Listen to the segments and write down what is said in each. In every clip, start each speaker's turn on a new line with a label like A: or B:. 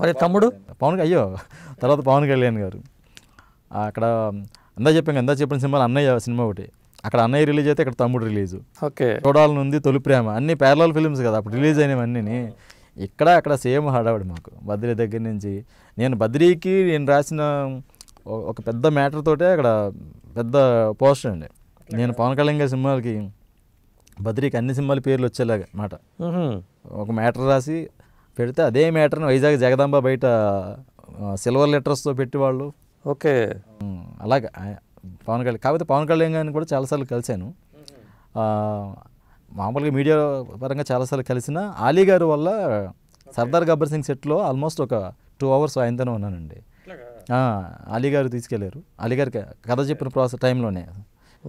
A: మరి తమ్ముడు పవన్ అయ్యో తర్వాత పవన్ కళ్యాణ్ గారు అక్కడ అందా చెప్పాం అందా చెప్పిన సినిమాలు అన్నయ్య సినిమా ఒకటి అక్కడ అన్నయ్య రిలీజ్ అయితే ఇక్కడ తమ్ముడు రిలీజ్ ఓకే చూడాల నుంది తొలి ప్రేమ అన్ని ప్యారలాల్ ఫిల్మ్స్ కదా అప్పుడు రిలీజ్ అయినవన్నీ ఇక్కడ అక్కడ సేమ్ హడావిడి మాకు బద్రీ దగ్గర నుంచి నేను బద్రీకి నేను రాసిన ఒక పెద్ద మ్యాటర్ తోటే అక్కడ పెద్ద పోస్టర్ అండి నేను పవన్ కళ్యాణ్ గారి సినిమాలకి బద్రీకి అన్ని సినిమాల పేర్లు వచ్చేలాగా మాట ఒక మ్యాటర్ రాసి పెడితే అదే మ్యాటర్ని వైజాగ్ జగదాంబ బయట సిల్వర్ లెటర్స్తో పెట్టేవాళ్ళు ఓకే అలాగే పవన్ కళ్యాణ్ కాకపోతే పవన్ కళ్యాణ్ గారిని కూడా చాలాసార్లు కలిశాను మామూలుగా మీడియా పరంగా చాలాసార్లు కలిసిన ఆలీ గారు వల్ల సర్దార్ గబ్బర్ సింగ్ సెట్లో ఆల్మోస్ట్ ఒక టూ అవర్స్ ఆయనతోనే ఉన్నానండి అలీ గారు తీసుకెళ్లారు అలీ గారికి కథ చెప్పిన ప్రాసెస్ టైంలోనే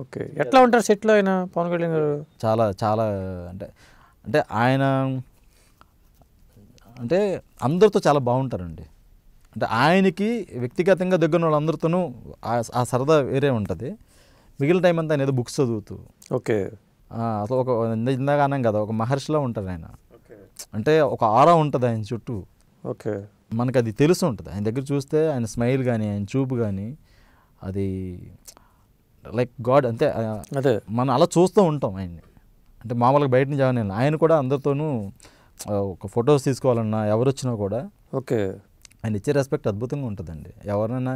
A: ఓకే ఎట్లా ఉంటారు సెట్లో ఆయన పవన్ కళ్యాణ్ గారు చాలా చాలా అంటే అంటే ఆయన అంటే అందరితో చాలా బాగుంటారండి అంటే ఆయనకి వ్యక్తిగతంగా దగ్గర వాళ్ళందరితోనూ ఆ సరదా వేరే ఉంటుంది మిగిలిన టైం అంతా ఏదో బుక్స్ చదువుతూ ఓకే అసలు ఒక ఇందాక కదా ఒక మహర్షిలో ఉంటుంది ఆయన అంటే ఒక ఆరా ఉంటుంది ఆయన చుట్టూ ఓకే మనకు అది తెలుసు ఉంటుంది ఆయన దగ్గర చూస్తే ఆయన స్మైల్ కానీ ఆయన చూపు కానీ అది లైక్ గాడ్ అంతే అదే మనం అలా చూస్తూ ఉంటాం ఆయన్ని అంటే మామూలుగా బయట నుంచి ఆయన కూడా అందరితోనూ ఒక ఫొటోస్ తీసుకోవాలన్నా ఎవరు వచ్చినా కూడా ఓకే ఆయన ఇచ్చే రెస్పెక్ట్ అద్భుతంగా ఉంటుందండి ఎవరైనా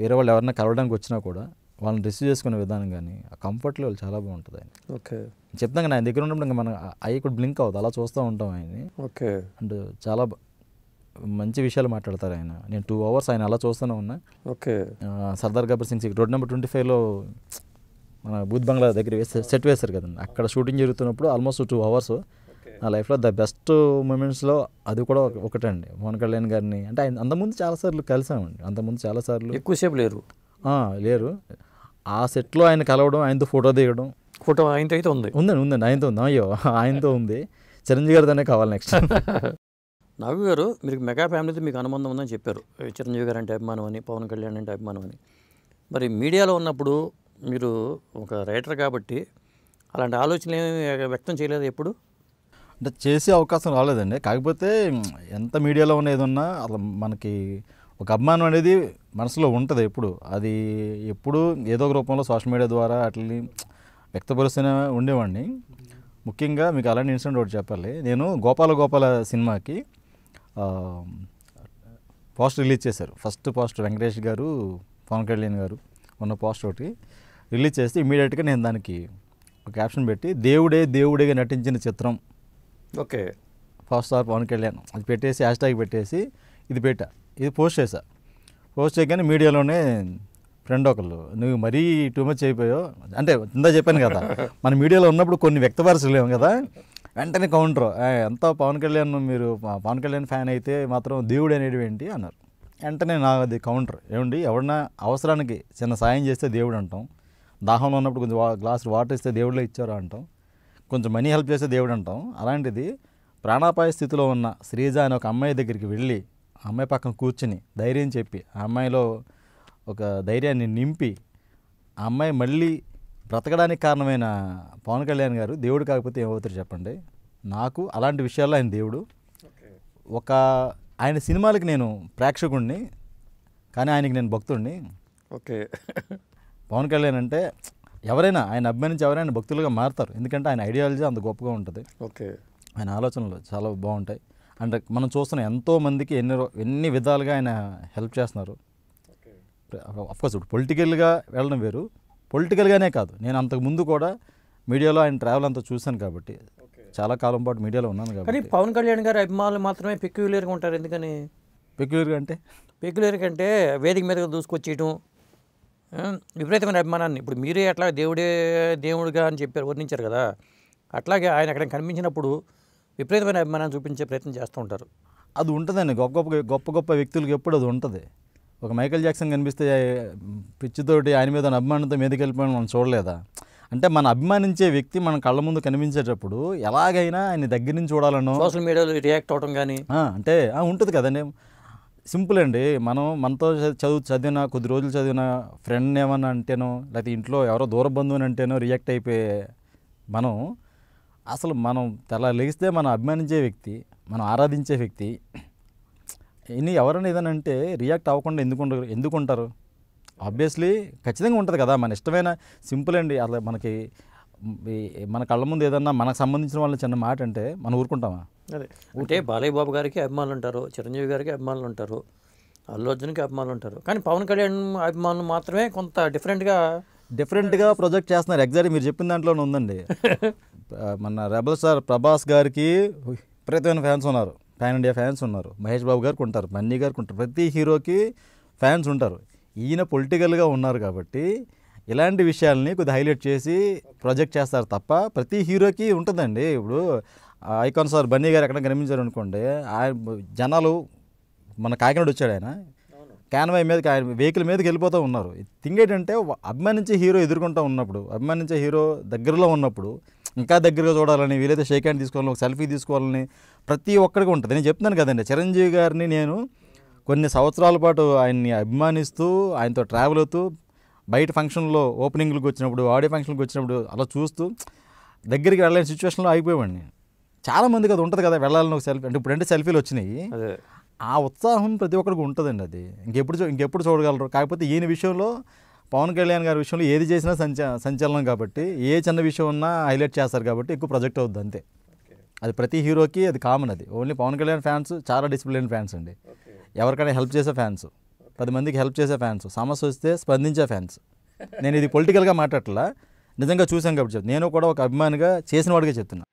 A: వేరే వాళ్ళు ఎవరైనా కలవడానికి వచ్చినా కూడా వాళ్ళని రిసీవ్ చేసుకునే విధానం కానీ ఆ కంఫర్ట్ లెవెల్ చాలా బాగుంటుంది ఆయన ఓకే చెప్తాం కానీ ఆయన దగ్గర ఉన్నప్పుడు ఇంకా మనం అయ్యి కూడా బ్లింక్ అవుతుంది అలా చూస్తూ ఉంటాం ఆయన్ని ఓకే అండ్ చాలా మంచి విషయాలు మాట్లాడతారు ఆయన నేను టూ అవర్స్ ఆయన అలా చూస్తూనే ఉన్నా okay Sardaar Gabbar Singh road number twenty ఫైవ్లో మన బూత్ బంగ్లా దగ్గర సెట్ వేశారు కదండి అక్కడ షూటింగ్ జరుగుతున్నప్పుడు ఆల్మోస్ట్ టూ అవర్స్ నా లైఫ్లో ద బెస్ట్ మూమెంట్స్లో అది కూడా ఒకటండి పవన్ కళ్యాణ్ గారిని అంటే ఆయన అంతకుముందు చాలాసార్లు కలిసామండి అంతకుముందు చాలాసార్లు
B: ఎక్కువసేపు లేరు
A: లేరు ఆ సెట్లో ఆయన కలవడం ఆయనతో ఫోటో దిగడం ఫోటో ఆయనతో అయితే ఉంది ఉందండి ఉందండి ఆయనతో ఉంది అయ్యో ఆయనతో ఉంది చిరంజీవి గారితోనే కావాలి నెక్స్ట్
B: నాగు గారు మీరు మెగా ఫ్యామిలీతో మీకు అనుబంధం ఉందని చెప్పారు చిరంజీవి గారు అంటే అభిమానం అని పవన్ కళ్యాణ్ అంటే అభిమానం అని మరి మీడియాలో ఉన్నప్పుడు మీరు ఒక రైటర్ కాబట్టి అలాంటి ఆలోచనలు వ్యక్తం చేయలేదు ఎప్పుడు
A: అంటే చేసే అవకాశం రాలేదండి కాకపోతే ఎంత మీడియాలో ఉన్నది ఉన్నా అసలు మనకి ఒక అభిమానం అనేది మనసులో ఉంటుంది ఎప్పుడు అది ఎప్పుడు ఏదో ఒక రూపంలో సోషల్ మీడియా ద్వారా అట్లని వ్యక్తపరుస్తూనే ఉండేవాడిని ముఖ్యంగా మీకు అలాంటి ఇన్సిడెంట్ ఒకటి చెప్పాలి నేను గోపాల గోపాల సినిమాకి పోస్ట్ రిలీజ్ చేశారు ఫస్ట్ పోస్ట్ వెంకటేష్ గారు పవన్ కళ్యాణ్ గారు ఉన్న పోస్ట్ ఒకటి రిలీజ్ చేస్తే ఇమీడియట్గా నేను దానికి ఒక క్యాప్షన్ పెట్టి దేవుడే దేవుడేగా నటించిన చిత్రం okay first star Pawan Kalyan అది పెట్టేసి హ్యాష్ ట్యాగ్ పెట్టేసి ఇది పెట్టా ఇది పోస్ట్ చేశా పోస్ట్ చేయగానే మీడియాలోనే ఫ్రెండ్ ఒకళ్ళు నువ్వు మరీ టూ మచ్ అయిపోయావు అంటే ఇందా చెప్పాను కదా మన మీడియాలో ఉన్నప్పుడు కొన్ని వ్యక్తపరచలేము కదా వెంటనే కౌంటర్ ఎంత పవన్ కళ్యాణ్ మీరు పవన్ కళ్యాణ్ ఫ్యాన్ అయితే మాత్రం దేవుడు అనేది ఏంటి అన్నారు వెంటనే నాది కౌంటర్ ఏమండి ఎవడన్నా అవసరానికి చిన్న సాయం చేస్తే దేవుడు అంటాం దాహంలో ఉన్నప్పుడు కొంచెం గ్లాసులు వాటర్ ఇస్తే దేవుడులో ఇచ్చారా అంటాం కొంచెం మనీ హెల్ప్ చేసే దేవుడు అంటాం అలాంటిది ప్రాణాపాయ స్థితిలో ఉన్న శ్రీజ అనే ఒక అమ్మాయి దగ్గరికి వెళ్ళి అమ్మాయి పక్కన కూర్చుని ధైర్యం చెప్పి ఆ అమ్మాయిలో ఒక ధైర్యాన్ని నింపి ఆ అమ్మాయి మళ్ళీ బ్రతకడానికి కారణమైన పవన్ కళ్యాణ్ గారు దేవుడు కాకపోతే ఏమవుతారు చెప్పండి నాకు అలాంటి విషయాల్లో ఆయన దేవుడు ఒక ఆయన సినిమాలకి నేను ప్రేక్షకుడిని కానీ ఆయనకి నేను భక్తుడిని ఓకే పవన్ కళ్యాణ్ అంటే ఎవరైనా ఆయన అభిమానించి ఎవరైనా భక్తులుగా మారుతారు ఎందుకంటే ఆయన ఐడియాలజీ అంత గొప్పగా ఉంటుంది ఓకే ఆయన ఆలోచనలు చాలా బాగుంటాయి అండ్ మనం చూస్తున్న ఎంతో మందికి ఎన్ని ఎన్ని విధాలుగా ఆయన హెల్ప్ చేస్తున్నారు అఫ్కోర్స్ ఇప్పుడు పొలిటికల్గా వెళ్ళడం వేరు పొలిటికల్గానే కాదు నేను అంతకు ముందు కూడా మీడియాలో ఆయన ట్రావెల్ అంతా చూశాను కాబట్టి చాలా కాలం పాటు మీడియాలో ఉన్నాను కాబట్టి
B: పవన్ కళ్యాణ్ గారు అభిమానులు మాత్రమే పెక్యులర్గా ఉంటారు ఎందుకని పెక్యులర్గా అంటే పెక్యులర్గా అంటే వేదిక మీదగా దూసుకొచ్చేయటం విపరీతమైన అభిమానాన్ని ఇప్పుడు మీరే అట్లా దేవుడే దేవుడిగా అని చెప్పారు వర్ణించారు కదా అట్లాగే ఆయన అక్కడ కనిపించినప్పుడు విపరీతమైన అభిమానాన్ని చూపించే ప్రయత్నం చేస్తూ ఉంటారు అది
A: ఉంటుందండి గొప్ప గొప్ప గొప్ప గొప్ప వ్యక్తులకు ఎప్పుడు అది ఉంటుంది ఒక మైకల్ జాక్సన్ కనిపిస్తే పిచ్చితోటి ఆయన మీద అభిమానంతో మీదకి వెళ్ళిపోయిన మనం చూడలేదా అంటే మన అభిమానించే వ్యక్తి మన కళ్ళ ముందు కనిపించేటప్పుడు ఎలాగైనా ఆయన దగ్గర నుంచి చూడాలను సోషల్
B: మీడియాలో రియాక్ట్ అవడం కానీ
A: అంటే ఉంటుంది కదండి సింపుల్ అండి మనం మనతో చదువు చదివిన కొద్ది రోజులు చదివిన ఫ్రెండ్ ఏమన్నా అంటేనో లేకపోతే ఇంట్లో ఎవరో దూర బంధువుని అంటేనో రియాక్ట్ అయిపోయే మనం అసలు మనం తెల్ల లెగిస్తే మనం అభిమానించే వ్యక్తి మనం ఆరాధించే వ్యక్తి ఇన్ని ఎవరైనా ఏదనంటే రియాక్ట్ అవ్వకుండా ఎందుకు ఎందుకుంటారు ఆబ్వియస్లీ ఖచ్చితంగా ఉంటుంది కదా మన ఇష్టమైన సింపుల్ అండి అసలు మనకి మన కళ్ళ ముందు ఏదన్నా మనకు సంబంధించిన వాళ్ళ చిన్న మాట అంటే మనం ఊరుకుంటామా
B: అదే అంటే బాలయ్య బాబు గారికి అభిమానులు ఉంటారు చిరంజీవి గారికి అభిమానులు ఉంటారు అల్లు అర్జున్కి అభిమానులు ఉంటారు కానీ పవన్ కళ్యాణ్ అభిమానులు మాత్రమే కొంత డిఫరెంట్గా డిఫరెంట్గా ప్రొజెక్ట్ చేస్తున్నారు ఎగ్జాక్ట్ మీరు చెప్పిన దాంట్లోనే ఉందండి
A: మన రెబల్ సార్ ప్రభాస్ గారికి విపరీతమైన ఫ్యాన్స్ ఉన్నారు ఫ్యాన్ ఇండియా ఫ్యాన్స్ ఉన్నారు మహేష్ బాబు గారికి ఉంటారు బన్నీ గారికి ఉంటారు ప్రతి హీరోకి ఫ్యాన్స్ ఉంటారు ఈయన పొలిటికల్గా ఉన్నారు కాబట్టి ఇలాంటి విషయాల్ని కొద్దిగా హైలైట్ చేసి ప్రొజెక్ట్ చేస్తారు తప్ప ప్రతి హీరోకి ఉంటుందండి ఇప్పుడు ఐకాన్ సార్ బన్నీ గారు ఎక్కడ కనిపించారు అనుకోండి ఆయన జనాలు మన కాకినాడ వచ్చాడు ఆయన క్యాన్వై మీదకి ఆయన వెహికల్ మీదకి వెళ్ళిపోతూ ఉన్నారు థింగ్ ఏంటంటే అభిమానించే హీరో ఎదుర్కొంటూ ఉన్నప్పుడు అభిమానించే హీరో దగ్గరలో ఉన్నప్పుడు ఇంకా దగ్గరగా చూడాలని వీలైతే షేక్ హ్యాండ్ తీసుకోవాలని ఒక సెల్ఫీ తీసుకోవాలని ప్రతి ఒక్కరికి ఉంటుంది నేను చెప్తున్నాను కదండి చిరంజీవి గారిని నేను కొన్ని సంవత్సరాల పాటు ఆయన్ని అభిమానిస్తూ ఆయనతో ట్రావెల్ అవుతూ బయట ఫంక్షన్లో ఓపెనింగ్లకు వచ్చినప్పుడు ఆడియో ఫంక్షన్కి వచ్చినప్పుడు అలా చూస్తూ దగ్గరికి వెళ్ళలేని సిచ్యువేషన్లో ఆగిపోయేవాడిని నేను చాలామందికి అది ఉంటుంది కదా వెళ్ళాలని ఒక సెల్ఫీ అంటే ఇప్పుడు అంటే సెల్ఫీలు వచ్చినాయి ఆ ఉత్సాహం ప్రతి ఒక్కరికి ఉంటుందండి అది ఇంకెప్పుడు చూ ఇంకెప్పుడు చూడగలరు కాకపోతే ఈయన విషయంలో పవన్ కళ్యాణ్ గారి విషయంలో ఏది చేసినా సంచ సంచలనం కాబట్టి ఏ చిన్న విషయం ఉన్నా హైలైట్ చేస్తారు కాబట్టి ఎక్కువ ప్రొజెక్ట్ అవుద్ది అంతే అది ప్రతి హీరోకి అది కామన్ అది ఓన్లీ పవన్ కళ్యాణ్ ఫ్యాన్స్ చాలా డిసిప్లిన్ ఫ్యాన్స్ అండి ఎవరికైనా హెల్ప్ చేసే ఫ్యాన్స్ పది మందికి హెల్ప్ చేసే ఫ్యాన్స్ సమస్య వస్తే స్పందించే ఫ్యాన్స్ నేను ఇది పొలిటికల్గా మాట్లాడట్లా నిజంగా చూసాం కాబట్టి చెప్తాను నేను కూడా ఒక అభిమానిగా చేసిన వాడిగా చెప్తున్నా